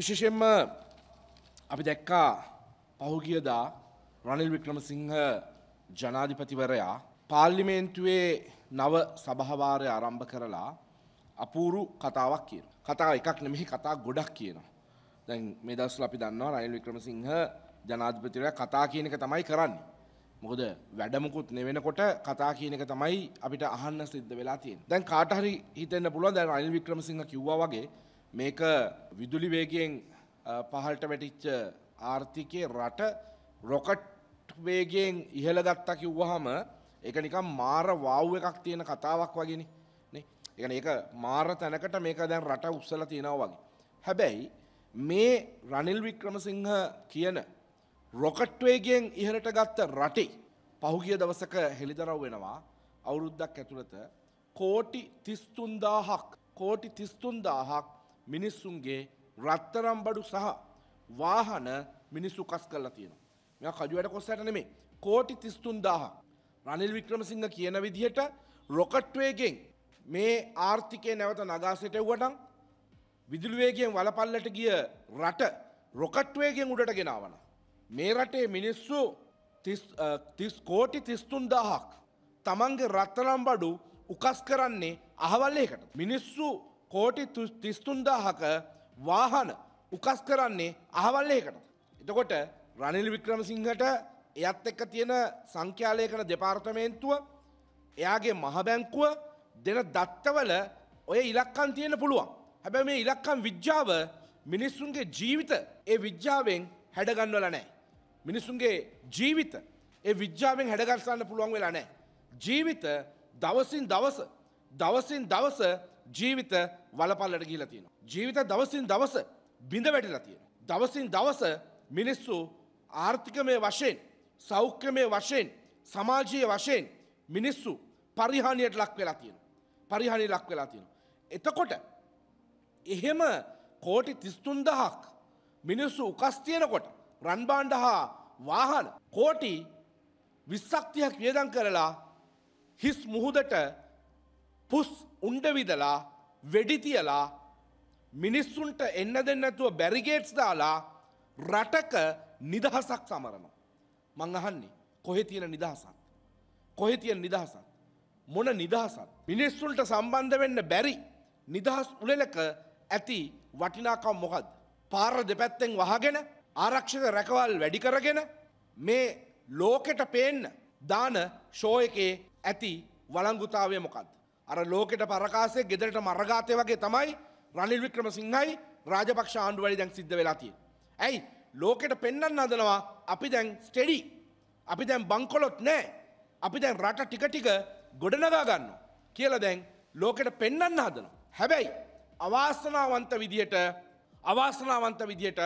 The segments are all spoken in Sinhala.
විශේෂයෙන්ම අපි දැක්කා පහුගියදා රනිල් වික්‍රමසිංහ ජනාධිපතිවරයා පාර්ලිමේන්තුවේ නව සභහවාරය ආරම්භ කරලා අපූරු කතාවක් කියන. කතාව එකක් නෙමෙහි කතා ගොඩක් කියනවා. දැන් මේ දවස්වල අපි දන්නවා රනිල් වික්‍රමසිංහ ජනාධිපතිවරයා කතා කියන එක තමයි කරන්නේ. මොකද වැඩමකුත් නෙවෙනකොට කතා කියන එක තමයි අපිට අහන්න සිද්ධ වෙලා තියෙන්නේ. දැන් කාට හරි හිතෙන්න පුළුවන් දැන් රනිල් වික්‍රමසිංහ කිව්වා වගේ මේක විදුලි වේගයෙන් පහළට වැටිච්ච ආර්ථිකයේ රට රොකට් වේගයෙන් ඉහළ ගත්තා කිව්වහම ඒක නිකන් මාර වාව් එකක් තියෙන කතාවක් වගේනේ නේ. ඒ කියන්නේ ඒක මාර තැනකට මේක දැන් රට උස්සලා තියනවා වගේ. හැබැයි මේ රනිල් වික්‍රමසිංහ කියන රොකට් වේගයෙන් ඉහළට ගත්ත රටේ පහුගිය දවසක හෙළිදරව් වෙනවා අවුරුද්දක් ඇතුළත කෝටි 33000ක් කෝටි 33000ක් මිනිස්සුන්ගේ රත්තරම් බඩු සහ වාහන මිනිස්සු කස් කරලා තියෙනවා. මෙයා කජුවැට කොස්සට නෙමේ කෝටි තිස්තුන් දාහ. රනිල් වික්‍රමසිංහ කියන විදිහට රොකට්වේගෙන් මේ ආර්ථිකය නැවත නගාසිටව්වටන් විදුලුවේගෙන් වලපල්ලට ගිය රට රොකට්වේගෙන් උඩට ගෙනාවන. මේ රටේ මිනිස්සු තිස් කෝටි තිස්තුන් දාහක් තමන්ගේ රත්තරම් බඩු උකස් කරන්නේ අහවල්ලේකට. මිනිස්සු කෝටි තිස්තුන්දාහක වාහන උකස් කරන්නේ අහවල්ලයකට. එතකොට රනිල් වික්‍රමසිංහට එයත් එක්ක තියෙන සංඛ්‍යාලය කන දෙපාර්තමේන්තුව එයාගේ මහබැංකුව දෙන දත්තවල ඔය ඉලක්කන් තියෙන පුළුවන්. හැබැ මේ ඉලක්කම් විද්‍යාව මිනිස්සුන්ගේ ජීවිත ඒ විද්‍යාවෙන් හැඩගන්වල නෑ. මිනිස්සුන්ගේ ජීවිත ඒ විද්‍යාවෙන් හැඩගස්සන්න පුළුවන් වෙලා නෑ. ජීවිත දවසින් දවස දවසින් දවස ජීවිත වලපල්ලට ගිහිලා තියෙනවා. ජීවිත දවසින් දවස බිඳ වැටිලා තියෙනවා. දවසින් දවස මිනිස්සු ආර්ථිකමය වශයෙන්, සෞඛ්‍යමය වශයෙන්, සමාජීය වශයෙන් මිනිස්සු පරිහානියට ලක් වෙලා තියෙනවා. පරිහානිය ලක් වෙලා තියෙනවා. එතකොට එහෙම කෝටි 33000ක් මිනිස්සු උකස් තියෙනකොට රන් බාණ්ඩ හා වාහන කෝටි 20ක් 30ක් වියදම් කරලා හිස් මුහුදට පුස් උන්ඩවිදලා වෙඩිතියලා මිනිස්සුන්ට එන්න දෙන්නැතුව බැරිගේට්ස් දාලා රටක නිදහසක් සමරනවා. මං අහන්නේ කොහෙ තියෙන නිදහසක්. කොහෙ තියෙන නිදහසක්. මොන නිදහසක්. මිනිස්සුන්ට සම්බන්ධ වෙන්න බැරි නිදහස් උලෙලක ඇති වටිනාකම් මොකද. පාර දෙපැත්තෙන් වහගෙන ආරක්ෂක රැකවල් වැඩි කරගෙන මේ ලෝකෙට පේන්න දාන ෂෝ එකේ ඇති වලංගුතාවය මොකක්ද. අර ලෝකෙට පරකාසේ ගෙදරට මරගාතය වගේ තමයි රනිල් වික්‍රම සිංහයි රාජපක්ෂ ආණ්ඩුවලි දැන් සිද්ධ වෙලාතිය. ඇයි ලෝකෙට පෙන්න්න අදනවා අපි දැන් ස්ටෙඩි අපි දැන් බංකොලොත් නෑ අපි දැන් රට ටික ටික ගොඩනගා ගන්න කියල දැන් ලෝකෙට පෙන්න්න හදනවා. හැබැයි අවාසනාවන්ත විදියට අවාසනාවන්ත විදියට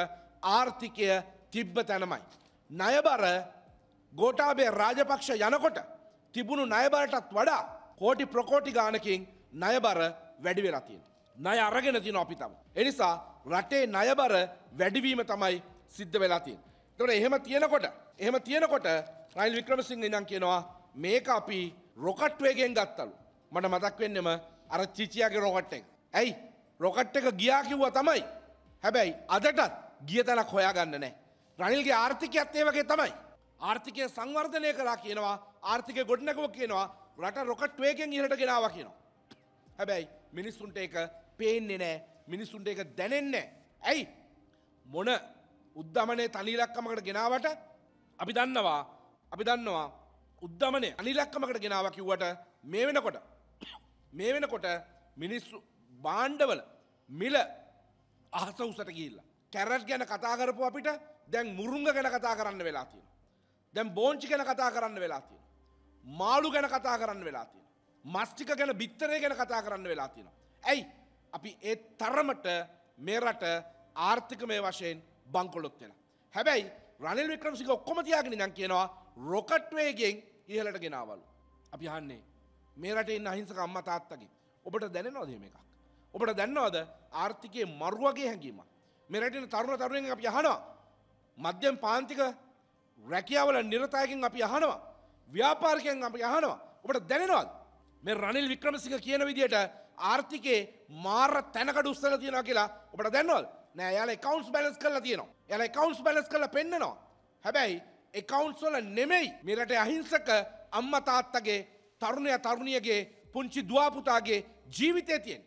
ආර්ථිකය තිබ්බ තැනමයි. ණයබර ගෝටාබේ රාජපක්ෂ යනකොට තිබුණු ණයබරටත් වඩා කෝටි ප්‍රකෝටි ගානකින් ණයබර වැඩි වෙලා තියෙනවා. ණය අරගෙන තියෙනවා අපි තම. ඒ නිසා රටේ ණයබර වැඩිවීම තමයි සිද්ධ වෙලා තියෙන්නේ. ඒතකොට එහෙම තියෙනකොට එහෙම තියෙනකොට රනිල් වික්‍රමසිංහ ඉඳන් කියනවා මේක අපි රොකට් වේගයෙන් ගත්තලු. මට මතක් වෙන්නෙම අර චිචියාගේ රොකට් එක. ඇයි? රොකට් එක ගියා කිව්වා තමයි. හැබැයි අදටත් ගිය තැනක් හොයාගන්න නැහැ. රනිල්ගේ ආර්ථිකයත් ඒ වගේ තමයි. ආර්ථිකය සංවර්ධනය කළා කියනවා ආර්ථිකය ගොඩනැගුවා කියනවා රට රොකට් වේගෙන් ඉහට ගෙනාව කියනවා. හැබැයි මිනිස්සුන්ට එක පේන්නේ නෑ මිනිස්සුන්ට එක දැනෙන්නේ. ඇයි මොන උද්ධමනය තනිලක්කමකට ගෙනාවට අපි දන්නවා අපි දන්නවා උද්ධමනය අනිලක්කමකට ගෙනාව කිව්වට මේ වෙනකොට මේ වෙනකොට මිනිස්සු බාණ්ඩවල මිල අහස උසට ගිල්ලා. කැරට් ගැන කතා කරපු අපිට දැන් මුරුංග ගැන කතා කරන්න වෙලා තියෙන. දැන් බෝංචි ගැන කතා කරන්න වෙලා තියෙන. මාළු ගැන කතා කරන්න වෙලා තියෙන. මස්ටික ගැන බිත්තරය ගැන කතා කරන්න වෙලා තියෙන. ඇයි අපි ඒ තරමට මෙරට ආර්ථිකමය වශයෙන් බංකොලොත් වෙලා. හැබැයි රනිල් වික්‍රමසිංහ ඔක්කොම තියාගෙන නම් කියනවා රොකට් වේගෙන් ඉහළට ගෙනාවලු. අපි අහන්නේ මේ රටේ ඉන්න අහිංසක අම්මා තාත්තගෙන් ඔබට දැනෙනවද මේ එකක්? ඔබට දැනනවද ආර්ථිකයේ මරුවගේ හැඟීමක්? මේ රටේ තරුණ තරුණයන් අපි අහනවා මධ්‍යම පාන්තික රැකියාවල නිරතයකින් අපි අහනවා ව්‍යාපාරිකයන් යහනවා ඔබට දැනෙනවාද මේ රනිල් වික්‍රමසිංහ කියන විදියට ආර්ථිකේ මාර තැනකට උස්සලා තියෙනවා කියලා ඔබට දැනනවද නෑ යාල එකකවන්ස් බැලස් කරලා තියෙනවා යාල එකකවන්ස් බැලස් කරලා පෙන්නනවා හැබැයි එකකවන්ස් වල නෙමෙයි මේ රටේ අහිංසක අම්මා තාත්තගේ තරුණයා තරුණියගේ පුංචි දුවා පුතාගේ ජීවිතේ තියෙන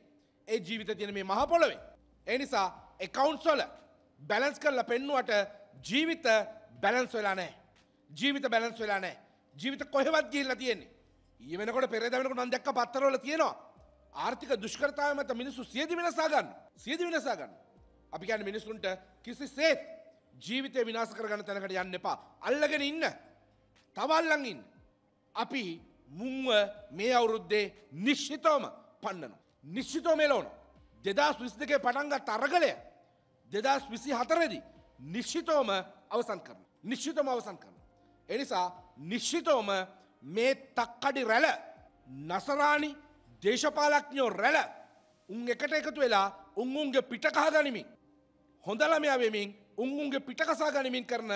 ඒ ජීවිතේ තියෙන මේ මහ පොළොවේ ඒ නිසා එකකවන්ස් වල බැලන්ස් කරලා පෙන්නුවට ජීවිත බැලන්ස් වෙලා නැහැ ජීවිත බැලන්ස් වෙලා නැහැ ජීවිත කොහෙවත් ගිහිල්ලා තියෙන්නේ. ඊයේ වෙනකොට පෙරේදා වෙනකොට මම දැක්ක පත්තරවල තියෙනවා. ආර්ථික දුෂ්කරතාවය මත මිනිස්සු සියදි වෙනසා ගන්න. සියදි වෙනසා ගන්න. අපි කියන්නේ මිනිස්සුන්ට කිසිසේත් ජීවිතය විනාශ කරගන්න තැනකට යන්න එපා. අල්ලගෙන ඉන්න. තව අල්ලන් ඉන්න. අපි මුංව මේ අවුරුද්දේ නිශ්චිතවම පන්නනවා. නිශ්චිතව මෙලවනවා. 2022 පටන් ගත්ත අරගලය 2024 දී නිශ්චිතවම අවසන් කරනවා. නිශ්චිතවම අවසන් කරනවා. එනිසා නිශ්චිතවම මේ තක්කඩි රැල නසරාණි දේශපාලක්ඥෝ රැල උන් එකට එකතු වෙලා උන්උන්ගේ පිටකහ ගනිමින්. හොඳලමයා වෙමින් උන්උන්ගේ පිටකසා ගනිමින් කරන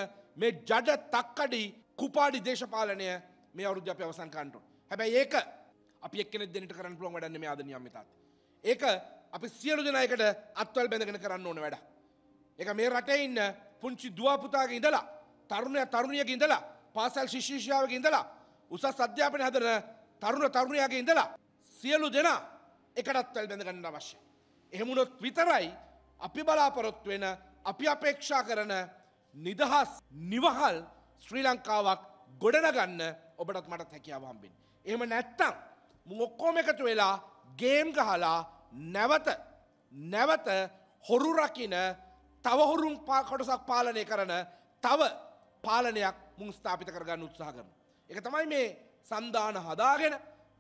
මේ ජඩ තක්කඩි කුපාඩි දේශපාලනය මේ අවුරුද්‍ය අප අවසන් කාන්ට. හැබැයි ඒක අපි එක්කෙන දෙනට කරන්න පුළොන් වැඩන්න මේ ආදනියම් මෙතත්. ඒක අපි සියලු දෙනායකට අත්වල් බැඳගෙන කරන්න ඕන වැඩ. එක මේ රටේ ඉන්න පුංචි දුවපුතාගේ ඉඳලා තරුණය තරුණියක ඉඳලා පාසල් ශිෂ්‍යෂාවගේ ඉඳලා උසස් අධ්‍යාපන හදන තරුණ තරුණයාගේ ඉඳලා සියලු දෙනා එකටත් වැල් බැඳගන්න අවශ්‍ය. එහෙමුණොත් විතරයි අපි බලාපොරොත්තු වෙන අපි අපේක්ෂා කරන නිදහස් නිවහල් ශ්‍රී ලංකාවක් ගොඩනගන්න ඔබටත් මටත් හැකියාව හම්බෙන්. එහෙම නැත්තම් මු ඔක්කෝම එකතු වෙලා ගේම් ගහලා නැවත නැවත හොරු රකින තවහොරුම් කොටසක් පාලනය කරන තව පාලනයක් මුං ස්ථාපිත කරගන්න උත්සාහ කරන. එක තමයි මේ සන්ධාන හදාගෙන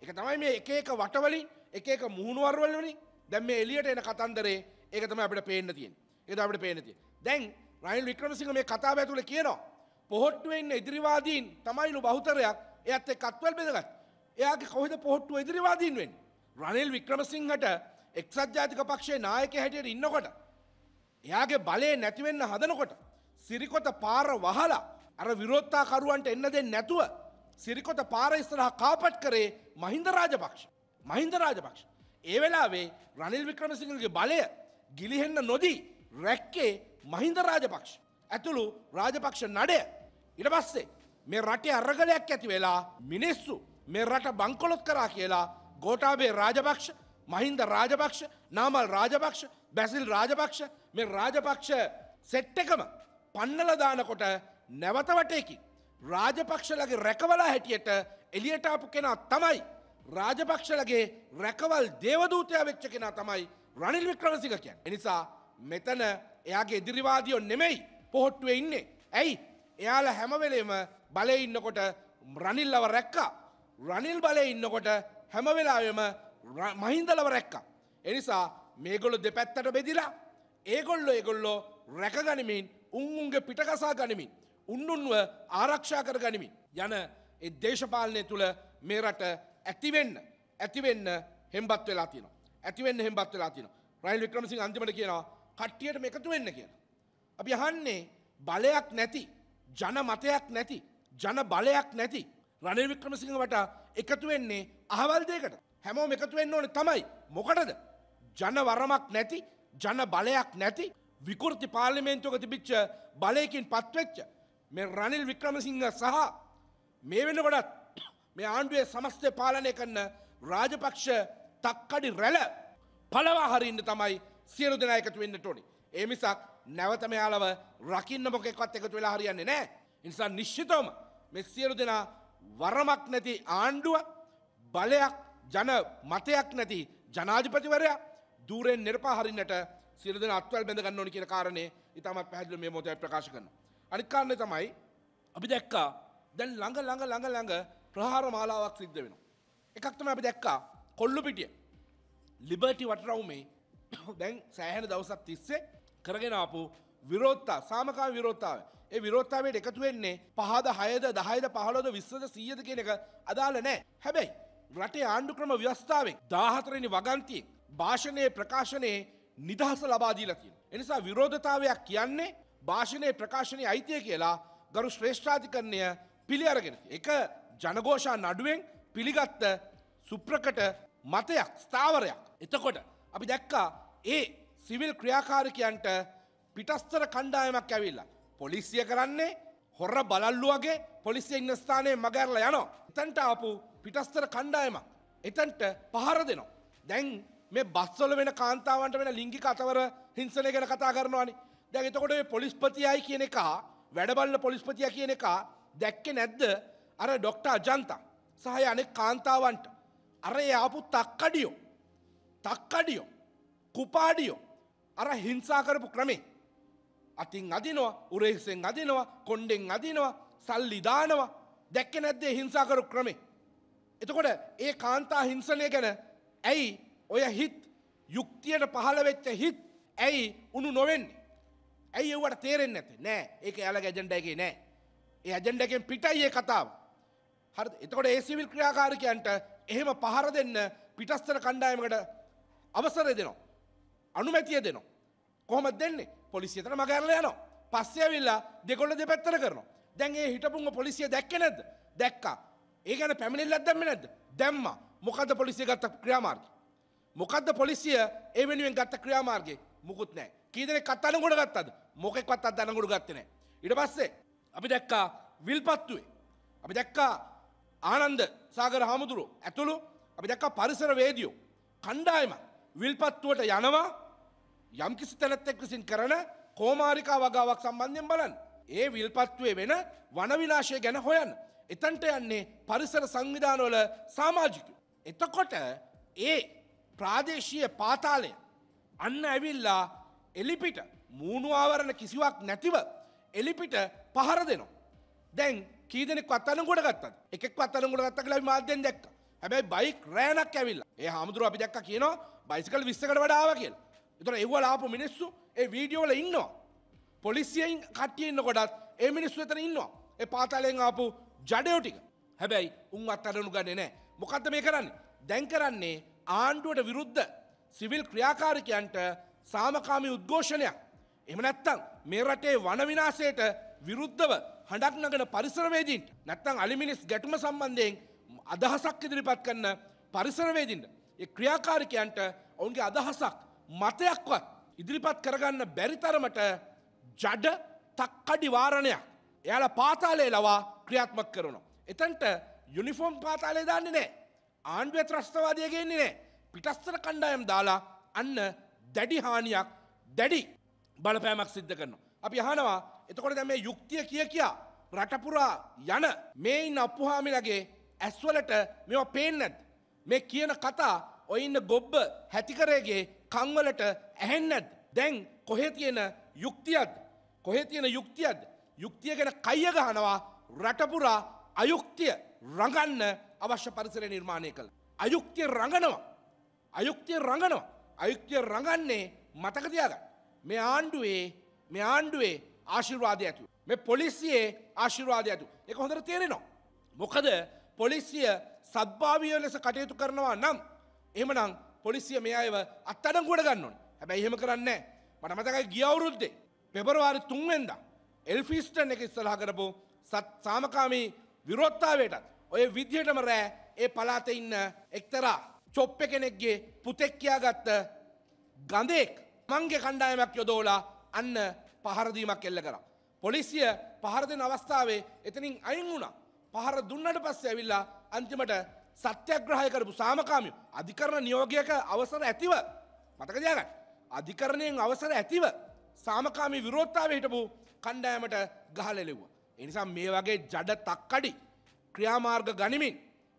එක තමයි මේ එක එක වටවලින් එක එක මුහුණුවරවල වලින් දැන් මේ එළියට එන කතන්දරේ ඒක තමයි අපිට පේන්න තියෙන්නේ. ඒක තමයි අපිට පේන්න තියෙන්නේ. දැන් රනිල් වික්‍රමසිංහ මේ කතාව ඇතුලේ කියනවා පොහොට්ටුවේ ඉන්න ඉදිරිවාදීන් තමයිලු බහුතරයක් එයත් එක්ක අත්වල බෙදගත්. එයාගේ කොහෙද පොහොට්ටුව ඉදිරිවාදීන් වෙන්නේ? රනිල් වික්‍රමසිංහට එක්සත් ජාතික පක්ෂයේ නායකයා හැටියට ඉන්නකොට එයාගේ බලය නැති වෙන්න හදනකොට සිරිකොත පාර වහලා අර විරෝත්තාකරුවන්ට එන්න දෙ නැතුව සිරිකොත පාරයිස්සරහ කාපට් කරේ මහින්ද රාජපක්ෂ. මහින්ද රාජපක්ෂ. ඒ වෙලාවේ රනිල් වික්‍රමසිංහගේ බලය ගිලිහෙන්න නොදී රැක්කේ මහින්ද රාජපක්ෂ. ඇතුළු රාජපක්ෂ නඩය ඉට පස්සේ මේ රටේ අරගලයක් ඇති වෙලා මිනිස්සු මේ රට බංකොලොත් කරා කියලා ගෝටාබේ රාජපක්ෂ මහින්ද රාජපක්ෂ නාමල් රාජපක්ෂ බැසිල් රාජපක්ෂ මේ රාජපක්ෂ සෙට්ටකම පන්නලදානකොට නැවතවටයකි. රාජපක්ෂලගේ රැකවලා හැටියට එලියට ආපු කෙනා තමයි. රාජපක්ෂලගේ රැකවල් දේවදූතය වෙච්ච කෙනා තමයි රනිල් වික්‍රමසික කියන්. එනිසා මෙතන එයාගේ ඉදිරිවාදියෝ නෙමෙයි පොහොට්ටුවේ ඉන්නේ. ඇයි එයාල හැමවෙලේම බලය ඉන්නකොට රනිල්ලව රැක්කා. රනිල් බලය ඉන්නකොට හැමවෙලාවම මහින්දලව රැක්කා. එනිසා මේගොල්ලො දෙපැත්තට බෙදිලා ඒගොල්ලො ඒගොල්ලො රැකගනිමින් උන්උන්ගේ පිටකසා ගනිමින්. උන්නුන්ව ආරක්ෂා කර ගනිමින් යන ඒ දේශපාලනය තුළ මේ රට ඇතිවෙන්න ඇතිවෙන්න හෙම්බත් වෙලා තියෙනවා. ඇතිවෙන්න හෙම්බත් වෙලා තියෙනවා. රයිල් වික්‍රමසිංහ අන්තිමට කියනවා කට්ටියට මේකතු වෙන්න කියලා. අපි අහන්නේ බලයක් නැති ජන මතයක් නැති ජන බලයක් නැති රනිල් වික්‍රමසිංහ වට එකතු වෙන්නේ අහවල් දෙයකට. හැමෝම එකතු වෙන්න ඕනේ තමයි. මොකටද? ජන වරමක් නැති ජන බලයක් නැති විකෘති පාර්ලිමේන්තුවක තිබිච්ච බලයකින් පත්වෙච්ච මේ රනිල් වික්‍රමසිංහ සහ මේ වෙනකොටත් මේ ආණ්ඩුවේ සමස්තය පාලනය කරන රාජපක්ෂ තක්කඩි රැල පලවා හරින්න තමයි සියලු දෙනා එකතු වෙන්න ඕනි. ඒ මිසක් නැවත මෙයාලව රකින්න මොකෙක්වත් එකතු වෙලා හරියන්නේ නැහැ. නිසා නිශ්චිතවම මේ සියලු දෙනා වරමක් නැති ආණ්ඩුව බලයක් ජන මතයක් නැති ජනාධිපතිවරයා දූරෙන් නිර්පා හරින්නට සියලු දෙනා අත්වල් බැඳ ගන්න ඕනි කියන කාරණේ ඊටමත් පැහැදිලිව මේ මොහොතේ ප්‍රකාශ කරනවා. අනිකාන්න තමයි අපි දැක්කා දැන් ළඟ ළඟ ළඟ ළඟ ප්‍රහාර මාලාවක් සිද්ධ වෙන. එකක්තම අපි දැක්කා කොල්ලු පිටිය ලිබර්ටි වටරවුමේ දැන් සෑහෙන දවසත් තිස්සේ කරගෙනපු විරෝත්තා සාමකා විරෝත්තාව ඒ විරෝත්තාවයට එකතු වෙන්නේ පහද හයද දහයද පහලොද විස්සද සීයද කියන එක අදාළ නෑ හැබැයි රටේ ආණ්ඩු ක්‍රම ව්‍යවස්ථාවෙන් දාහතරනි වගන්තියෙන් භාෂණය ප්‍රකාශනයේ නිදහස ලබාදීලා තියෙන. එනිසා විරෝධතාවයක් කියන්නේ භාෂණය ප්‍රකාශනය අයිතිය කියලා ගරු ශ්‍රේෂ්ඨාධිකරණය පිළි අරගෙන. එක ජනගෝෂා නඩුවෙන් පිළිගත්ත සුප්‍රකට මතයක් ස්ථාවරයක්. එතකොට අපි දැක්කා ඒ සිවිල් ක්‍රියාකාරිකයන්ට පිටස්තර කණ්ඩායමක් ඇවිල්ලා. පොලිසිය කරන්නේ හොර බලල්ලුවගේ පොලිසිය ඉන්න ස්ථානය මගැරල යනවා. එතන්ට ආපු පිටස්තර කණ්ඩායමක්. එතන්ට පහර දෙනවා. දැන් මේ බස්සොල වෙන කාන්තාවන්ට වෙන ලිංගික අතවර හිංසනය ගැන කතා කරනවානි. දැන් එතකොට මේ පොලිස්පතියයි කියන එක වැඩබල්ල පොලිස්පතියා කියන එක දැක්කේ නැද්ද අර ડોක්ටර් අජන්තා සහ අනෙක් කාන්තාවන්ට අර ආපු තක්කඩියෝ තක්කඩියෝ කුපාඩියෝ අර හිංසා කරපු ක්‍රමේ අතින් අදිනවා උරේසෙන් අදිනවා කොණ්ඩෙන් අදිනවා සල්ලි දානවා දැක්කේ නැද්ද හිංසා කරපු ක්‍රමේ එතකොට ඒ කාන්තා හිංසනය ගැන ඇයි ඔය හිත් යුක්තියට පහළ වෙච්ච හිත් ඇයි උණු නොවෙන්නේ ඇයි ඒවට තේරෙන් ඇති නෑ ඒක යාලගේ ඇජෙන්ඩ එකේ නෑ ඒ ඇජෙන්ඩ එකෙන් පිටයි ඒ කතාව හරි එතකොට ඒ සිවිල් ක්‍රියාකාරිකයන්ට එහෙම පහර දෙන්න පිටස්තර කණ්ඩායමකට අවසරය දෙනවා අනුමැතිය දෙනවා කොහොමද දෙන්නේ පොලිසිය එතන මගහැරලා යනවා පස්සේ ඇවිල්ලා දෙකොල්ල දෙපැත්තට කරනවා දැන් ඒ හිටපුංග පොලිසිය දැක්කේ නැද්ද දැක්කා ඒ ගැන පැමිණිල්ලක් දැම්මේ නැද්ද දැම්මා මොකද්ද පොලිසිය ගත්ත ක්‍රියාමාර්ගය මොකද්ද පොලිසිය ඒ වෙනුවෙන් ගත්ත ක්‍රියාමාර්ගය මුකුත් නැහැ කී දෙනෙක් අත්අඩංගුවට ගත්තද මොකෙක්වත් අත් අනගුඩු ගත්තනෑ. ඉට පස්සේ අපි දැක්කා විල්පත්තුවේ. අපි දැක්කා ආනන්ද සාගර හාමුදුරුව ඇතුළු අපි දැක්කා පරිසර වේදියෝ. කණ්ඩායම විල්පත්තුවට යනවා යම්කිසි තැනත් එක් විසින් කරන කෝමාරිකා වගාවක් සම්බන්ධයෙන් බලන්න. ඒ විල්පත්තුවේ වෙන වනවිනාශය ගැන හොයන්න. එතන්ට යන්නේ පරිසර සංවිධානවල සාමාජිකය. එතකොට ඒ ප්‍රාදේශීය පාතාලය අන්න ඇවිල්ලා එලිපිට මූුණු ආවරණ කිසිවක් නැතිව එලිපිට පහර දෙනවා. දැන් කීදනෙක් වත්තන ගොඩ ගත්තත් එකක් වත්තන ගොඩ ගත්ත කියලා මාධ්‍යෙන් දැක්ක හැබැයි බයික් රෑනක් ඇවිල්ලා ඒ හාමුදුරුව අපි දැක්ක කියනවා බයිසිකල් විස්සකට වඩාව කියලා. එතන එව්වල ආපු මිනිස්සු ඒ වීඩියෝවල ඉන්නවා. පොලිසියෙන් කට්ටිය ඉන්න කොටත් ඒ මිනිස්සු එතන ඉන්නවා. ඒ පාතාලයෙන් ආපු ජඩයෝ ටික. හැබැයි උන් අත්අඩනු ගන්නේ නැහැ. මොකද්ද මේ කරන්නේ? දැන් කරන්නේ ආණ්ඩුවට විරුද්ධ සිවිල් ක්‍රියාකාරිකයන්ට සාමකාමී උද්ඝෝෂණයක්. එම නැත්තං මේ රටේ වන විනාශයට විරුද්ධව හඬක් නගන පරිසරවේදීන්ට නැත්තං අලිමිනිස් ගැටුම සම්බන්ධයෙන් අදහසක් ඉදිරිපත් කරන පරිසරවේදින්ට ඒ ක්‍රියාකාරිකයන්ට ඔවුන්ගේ අදහසක් මතයක්වත් ඉදිරිපත් කරගන්න බැරි තරමට ජඩ තක්කඩි වාරණයක් එයාලා පාතාලේ ලවා ක්‍රියාත්මක කරනවා. එතන්ට යුනිෆෝම් පාතාලේ දාන්නේ නෑ. ආණ්ඩුවේ ත්‍රස්තවාදිය ගෙන්නේ නෑ. පිටස්තර කණ්ඩායම් දාලා අන්න දැඩි හානියක් දැඩි බලපෑමක් සිද්ධ කරනවා. අපි අහනවා එතකොට දැන් මේ යුක්තිය කිය කියා රටපුරා යන මේ ඉන්න අප්පුහාමිලගේ ඇස්වලට මේවා පේන්නේ නැද්ද? මේ කියන කතා ඔය ඉන්න ගොබ්බ හැතිකරේගේ කන්වලට ඇහෙන්නේ නැද්ද? දැන් කොහේ තියෙන යුක්තියක්ද? කොහේ තියෙන යුක්තියක්ද? යුක්තිය ගැන කය ගහනවා රටපුරා අයුක්තිය රඟන්න අවශ්‍ය පරිසරය නිර්මාණය කළා. අයුක්තිය රඟනවා. අයුක්තිය රඟනවා. අයුක්තිය රඟන්නේ මතක තියාගන්න. මේ ආණ්ඩුවේ මේ ආණ්ඩුවේ ආශිර්වාදය ඇතු. මේ පොලිසියේ ආශිර්වාදය ඇතු. එක හොඳට තේරෙනවා. මොකද පොලිසිය සද්භාවිය ලෙස කටයුතු කරනවා නම් එහමනම් පොලිසිය මේ අයව අත්තඩම් ගොඩ ගන්නවන් හැබැයි එහෙම කරන්නේ මට මතකයි ගියවුරුද්දේ පෙබරවාරි තුන්වෙන්ද එල්ෆිස්ටන් එක ඉස්සලා කරපු සත් සාමකාමී විරෝත්තාවයටත් ඔය විදිහටම රෑ ඒ පලාත ඉන්න එක්තරා චොප්ප කෙනෙක්ගේ පුතෙක්කයා ගත්ත ගඳෙක් මංගේ කණ්ඩායමක් යොදෝලා අන්න පහරදීමක් එල්ල කරා. පොලිසිය පහර දෙන අවස්ථාවේ එතනින් අයින් වුණා. පහර දුන්නට පස්සේ ඇවිල්ලා අන්තිමට සත්‍යග්‍රහය කරපු සාමකාමියෝ අධිකරණ නියෝගයක අවසර ඇතිව මතක තියාගන්න. අධිකරණයෙන් අවසර ඇතිව සාමකාමී විරෝධතාවය හිටපු කණ්ඩායමට ගහලා එළෙව්වා. ඒ නිසා මේ වගේ ජඩ තක්කඩි ක්‍රියාමාර්ග ගනිමින්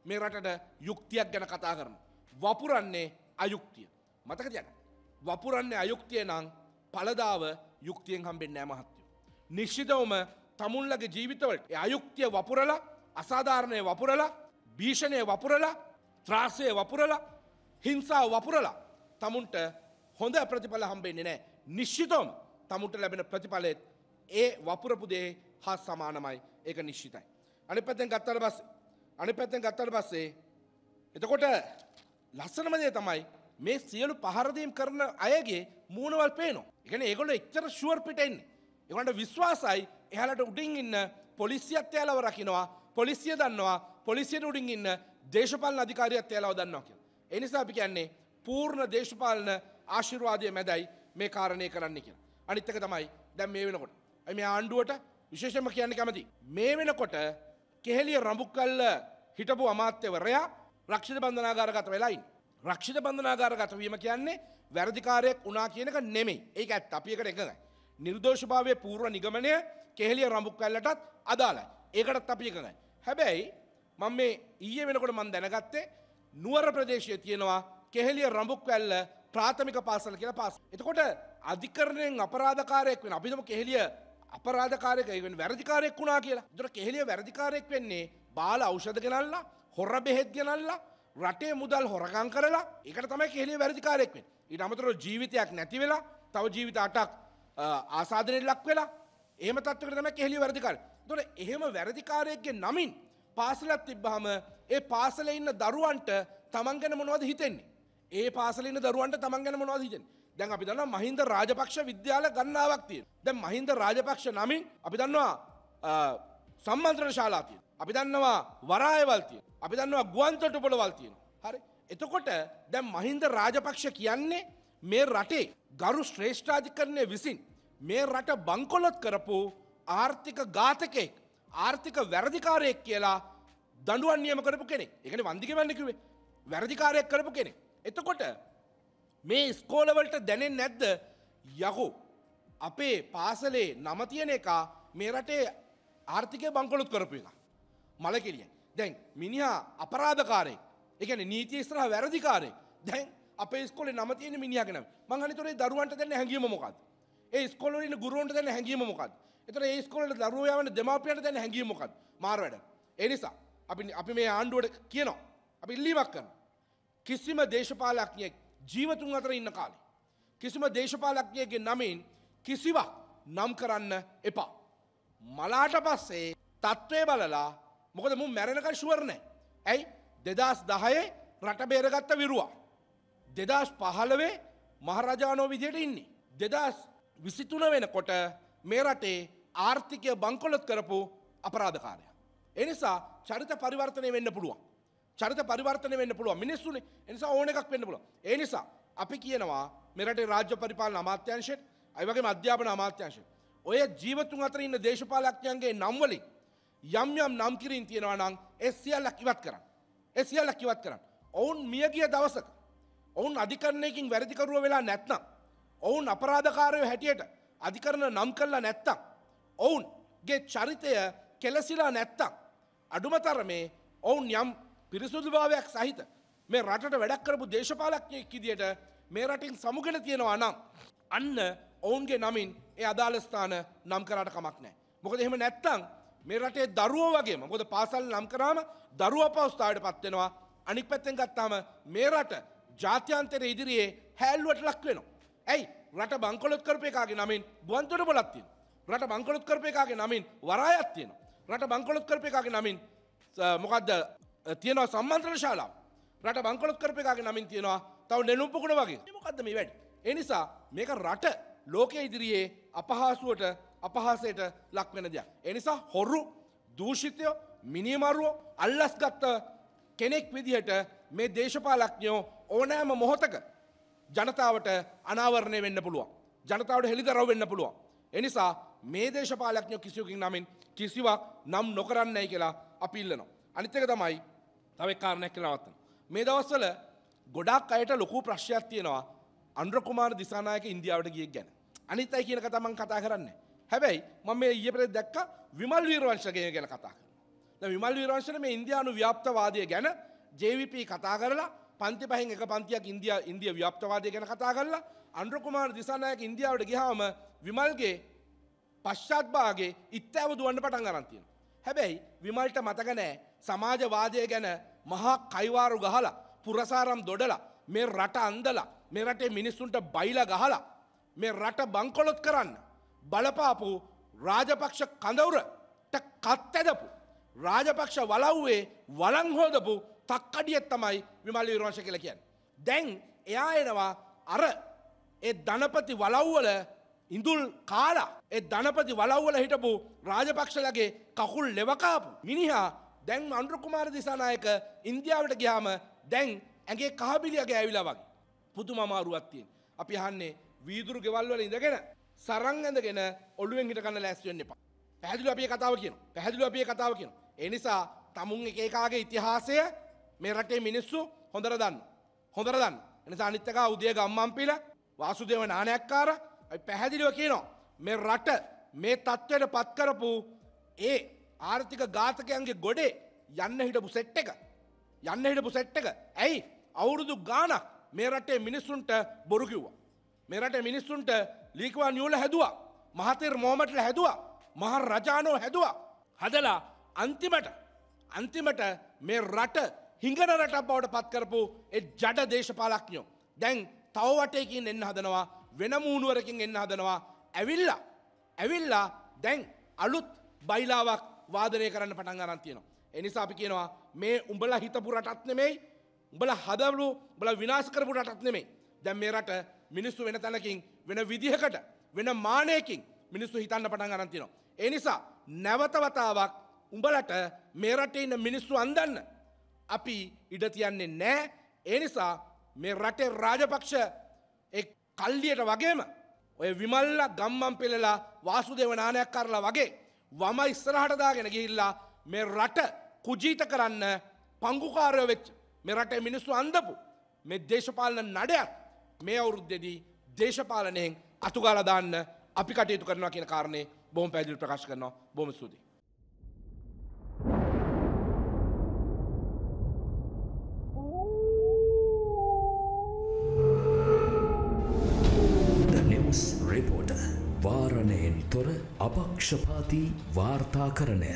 මේ රටට යුක්තියක් ගැන කතා කරනවා. වපුරන්නේ අයුක්තිය. මතක තියාගන්න. වපුරන්න අයුක්තිය නං පලදාව යුක්තියෙන් හම්බෙන් නෑ මහත්තයෝ. නිශ්ෂිතවම තමුන්ලගේ ජීවිතවලට අයුක්තිය වපුරලා අසාධාරණය වපුරලා භීෂණය වපුරලා ත්‍රාසය වපුරලා හිංසා වපුරලා තමුන්ට හොඳ ප්‍රතිඵල හම්බෙන්නේ නෑ නිශ්ෂිතෝම තමුන්ට ලැබෙන ප්‍රතිඵලෙත් ඒ වපුරපුදේ හා සමානමයි ඒක නිශ්ෂිතයි. අනි පැතෙන් ගත්තර බස් අනි පැත්තෙන් ගත්තර බස්සේ එතකොට ලස්සනමදේ තමයි මේ සියලු පහරදීම් කරන අයගේ මූුණවල් පේනවා. එකන ඒගොල එච්චර ශුවර්පිටෙන්නේ. එකට විශ්වාසයි එහලට උඩින් ඉන්න පොලිසියත් යාලව රකිනවා පොලිසිය දන්නවා පොලිසියට උඩින් ඉන්න දේශපාලන අධිකාරියත් යාලව දන්නවා කියලා. එනිසා අපි කියන්නේ පූර්ණ දේශපාලන ආශිර්වාදය මැදයි මේ කාරණය කරන්න කියලා. අනිත් එක තමයි දැන් මේ වෙනකොට. අයි මේ ආණ්ඩුවට විශේෂම කියන්න කැමති. මේ වෙනකොට කෙහෙලිය රඹුකල්ල හිටපු අමාත්‍යවරයා රක්ෂිත බන්ධනාගාරගත වෙලා ඉන්නේ. රක්ෂිත බන්ධනාගාරගත වීම කියන්නේ වැරදිකාරයෙක් වුණා කියනක නෙමෙයි. ඒක ඇත්ත. අපි එකට එකඟයි. නිර්දෝෂභාවයේ පූර්ව නිගමනය කෙහෙලිය රඹුක් කැල්ලටත් අදාළයි. ඒකටත් අපි එකඟයි. හැබැයි මම මේ ඊයේ වෙනකොට මම දැනගත්තේ නුවර ප්‍රදේශයේ තියෙනවා කෙහෙලිය රඹුක් කැල්ල ප්‍රාථමික පාසල කියලා පාසල. එතකොට අධිකරණයෙන් අපරාධකාරයෙක් වෙන අපිටම කෙහෙලිය අපරාධකාරයෙක් වෙන වැරදිකාරයෙක් වුණා කියලා. එතකොට කෙහෙලිය වැරදිකාරයෙක් වෙන්නේ බාල ඖෂධ ගෙනල්ලා, හොර බෙහෙත් ගෙනල්ලා රටේ මුදල් හොරකං කරලා එකට තමයි කෙලේ වැරදිකාරෙක්වෙන් ඉට අමතර ජීවිතයක් නැති වෙලා තව ජීවිත අටක් ආසාධනයට ලක් වෙලා ඒම තත්වකට තම කෙහෙලි වැරදිකාර තොට එහෙම වැරදිකාරයක්ගේ නමින් පාසලත් තිබ්බහම ඒ පාසල ඉන්න දරුවන්ට තමන් ගැන මොනවද හිතෙන්නේ ඒ පාසලන්න දරුවන්ට තමන් ගැන මොනවද හිතෙන් දැන් අපි දන්න මහින්ද රාජපක්ෂ විද්‍යාල ගන්නාවක් තියෙන දැන් මහින්ද රාජපක්ෂ නමින් අපි දන්නවා සම්මන්ත්‍රණ ශාලාතිය අපි දන්නවා වරායවල්තිය. අපි දන්නවා ගුවන්තොටුපොළ වල්තියෙන. හරි එතකොට දැම් මහින්ද රාජපක්ෂ කියන්නේ මේ රටේ ගරු ශ්‍රේෂ්ඨාධිකරණය විසින් මේ රට බංකොලොත් කරපු ආර්ථික ඝාතකයෙක් ආර්ථික වැරදිකාරයෙක් කියලා දඩුවන් නියම කරපු කෙනෙක් එකන වන්දික වන්නකිවේ වැරදිකාරයක් කරපු කෙනෙක්. එතකොට මේ ස්කෝලවලට දැනෙන් නැද්ද යහෝ අපේ පාසලේ නමතියන එක මේ රටේ ආර්ථිකය බංකොලොත් කරපු එක. මලකිරියෙන්. දැන් මිනිහා අපරාධකාරයෙක්. ඒ කියන්නේ නීතිය ඉස්සරහා වැරදිකාරයෙක්. දැන් අපේ ඉස්කෝලේ නම තියෙන මිනිහාගේ නම. මං අහන්නේ උනේ දරුවන්ට දෙන්න හැංගීම මොකක්ද? ඒ ඉස්කෝලේ ඉන්න ගුරුවරුන්ට දෙන්න හැංගීම මොකක්ද? ඒතර ඒ ඉස්කෝලේ දරුවෝ යවන දෙමාපියන්ට දෙන්න හැංගීම මොකක්ද? මාර වැඩ. ඒ නිසා අපි අපි මේ ආණ්ඩුවට කියනවා. අපි ඉල්ලීමක් කරනවා. කිසිම දේශපාලඥයෙක් ජීවතුන් අතර ඉන්න කාලේ කිසිම දේශපාලඥයෙක්ගේ නමින් කිසිවක් නම් කරන්න එපා. මලාට පස්සේ තත්ත්වය බලලා මොකද මු මැරණක ශුවරණ ඇයි දෙදස් දහයේ රට බේරගත්ත විරුවා. දෙදස් පහලවේ මහරජානෝ විදියට ඉන්නේ. දෙදස් විසිතුන වෙන කොට මේ රටේ ආර්ථිකය බංකොලොත් කරපු අපරාධකාරය. එනිසා චරිත පරිවර්තනය වෙන්න පුළුවන්. චරිත පරිවර්තනය වෙන්න පුළුව මිනිස්සුනේ එනිසා ඕන එකක් වෙන්න පුළුව. ඒ නිසා අපි කියනවා මෙරටේ රාජ්‍ය පරිපාලන අමාත්‍යංශයට අයවගේ අධ්‍යාපන අමාත්‍යංශයට ඔය ජීවතුන් අතර ඉන්න දේශපාලඥයන්ගේ නම් වලින් යම් යම් නම් කිරින් තියෙනවා නම් ඒ සියල්ලක් ඉවත් කරන්න. ඒ සියල්ලක් ඉවත් කරන්න. ඔවුන් මියගිය දවසක ඔවුන් අධිකරණයකින් වැරදිකරුව වෙලා නැත්නම් ඔවුන් අපරාධකාරයෝ හැටියට අධිකරණ නම් කළා නැත්තම් ඔවුන්ගේ චරිතය කෙලසිලා නැත්තම් අඩුමතරමේ ඔවුන් යම් පිරිසුදුභාවයක් සහිත මේ රටට වැඩක් කරපු දේශපාලඥයෙක් විදියට මේ රටින් සමුගෙන තියෙනවා නම් අන්න ඔවුන්ගේ නමින් ඒ අදාළ ස්ථාන නම් කරාට කමක් නැහැ. මොකද එහෙම නැත්තම් මේ රටේ දරුවෝ වගේම මොකද පාසල් නම් කරාම දරුවෝ පවස්ථාවට පත්වෙනවා අනික් පැත්තෙන් ගත්තාම මේ රට ජාත්‍යන්තර ඉදිරියේ හැල්ලුවට ලක් වෙනවා. ඇයි රට බංකොලොත් කරපු එකාගේ නමින් බුවන්තොට බොලක් තියෙනවා. රට බංකොලොත් කරපු එකාගේ නමින් වරායක් තියෙනවා. රට බංකොලොත් කරපු එකාගේ නමින් මොකද්ද තියෙනවා සම්මන්ත්‍රණ ශාලා. රට බංකොලොත් කරපු එකාගේ නමින් තියෙනවා තව නෙළුම් පුකුණ වගේ. මොකද්ද මේ වැඩි? ඒ නිසා මේක රට ලෝකයේ ඉදිරියේ අපහාසුවට අපහාසයට ලක්වෙන දෙයක්. එනිසා හොරු දූෂිතයෝ මිනිමරුවෝ අල්ලස් ගත්ත කෙනෙක් විදිහට මේ දේශපාලක්ඥෝ ඕනෑම මොහොතක ජනතාවට අනාවරණය වෙන්න පුළුවන්. ජනතාවට හෙළිදරව් වෙන්න පුළුවන්. එනිසා මේ දේශපාලක්ඥෝ කිසිවකින් නමින් කිසිවක් නම් නොකරන්නයි කියලා අපි ඉල්ලනවා. අනිත් එක තමයි තව එක් කාරණයක් කියලා නවත්තන. මේ දවස්වල ගොඩාක් අයට ලොකු ප්‍රශ්නයක් තියෙනවා අනුර කුමාර දිසානායක ඉන්දියාවට ගියෙක් ගැන. අනිත් අයි කියන කතා මම කතා කරන්නේ. හැබැයි මම මේ ඊයේ පෙරේද දැක්ක විමල් වීරවංශගේ ගැන කතා කරනවා. දැන් විමල් වීරවංශන මේ ඉන්දියානු ව්‍යාප්තවාදය ගැන JVP කතා කරලා පන්ති පහෙන් එක පන්තියක් ඉන්දියා ඉන්දිය ව්‍යාප්තවාදය ගැන කතා කරලා අනුර කුමාර දිසානායක ඉන්දියාවට ගියාම විමල්ගේ පශ්චාත් භාගයේ ඉත්තෑව දුවන්න පටන් ගන්න තියෙනවා. හැබැයි විමල්ට මතක නෑ සමාජවාදය ගැන මහා කයිවාරු ගහලා පුරසාරම් දොඩලා මේ රට අන්දලා මේ රටේ මිනිස්සුන්ට බයිලා ගහලා මේ රට බංකොලොත් කරන්න බලපාපු රාජපක්ෂ කඳවුරට කත් ඇදපු. රාජපක්ෂ වලව්වේ වලංහෝදපු තක්කඩියත් තමයි විමල් විරෝංශ කියල කියන්. දැන් එයා එනවා අර ඒ ධනපති වලව්වල ඉඳුල් කාලා ඒ ධනපති වලව්වල හිටපු රාජපක්ෂලගේ කකුල් ලෙවකාපු මිනිහා දැන් අන්ඩ්‍රකුමාර දිසානායක ඉන්දියාවට ගියාම දැන් ඇගේ කහබිලියගේ ඇවිලා වගේ පුදුමමාරුවත්තියෙන් අපි හන්නේ වීදුරු ගෙවල්වල ඉඳගෙන සරං ඇඳගෙන ඔළුවෙන් හිට කන්න ලෑස්තිවෙන්න එපා. පැහැදිලි අපේ කතාව කියන පැහැදිලි අපේ කතාව කියන. එනිසා තමුන් එක එකාගේ ඉතිහාසය මේ රටේ මිනිස්සු හොඳර දන්න. හොඳර දන්න එනිසා අනිත්තකා උදේ ගම්මම්පිල වාසුදේව නානයක්කාර පැහැදිලිව කියනවා. මේ රට මේ තත්ත්වයට පත්කරපු ඒ ආර්ථික ඝාතකයන්ගේ ගොඩේ යන්න හිටපු සෙට් එක. යන්න හිටපු සෙට් එක ඇයි අවුරුදු ගානක් මේ රටේ මිනිස්සුන්ට බොරු කිව්වා. මෙරට මිනිස්සුන්ට ලීකවා නියුල හැදවා මහතර මෝමටල හැදවා මහ රජානෝ හැදවා හදලා අන්තිමට අන්තිමට මේ රට හිංගන රට බවට පත්කරපු එ ජඩ දේශපාලක්ඥෝ දැන් තවවටයකින් එන්න හදනවා වෙන මූුණුවරකින් එන්න හදනවා ඇවිල්ලා ඇවිල්ලා දැන් අලුත් බයිලාවක් වාදනය කරන්න පටන් අරන්තියනවා. එනිසා අපි කියනවා මේ උඹල හිතපු රටත් නෙමෙයි උඹල හදවලු බල විනාශ කරපු රටත් නෙමෙයි දැන් මේ රට මිනිස්සු වෙන තැනකින් වෙන විදිහකට වෙන මානයකින් මිනිස්සු හිතන්න පටන් අරන්තිනවා. ඒ නිසා නැවතවතාවක් උඹලට මේ රටේ ඉන්න මිනිස්සු අන්දන්න අපි ඉඩ තියන්නේ නෑ ඒ නිසා මේ රටේ රාජපක්ෂ කල්ලියට වගේම ඔය විමල්ලා ගම්මන් පෙළලා වාසුදේව නානයක් කරලා වගේ වම ඉස්සරහට දාගෙන ගිහිල්ලා මේ රට කුජීත කරන්න පංගුකාරය වෙච්ච මේ රටේ මිනිස්සු අන්දපු මේ දේශපාලන නඩයක් මේ අවුරුද්දෙදී දේශපාලනයෙන් අතුගාලා දාන්න අපි කටයුතු කරනවා කියන කාරණේ බොහොම පැහැදිලිව ප්‍රකාශ කරනවා. බොහොම ස්තුතියි. වාරණයෙන් තොර අපක්ෂපාති වාර්තා කරණය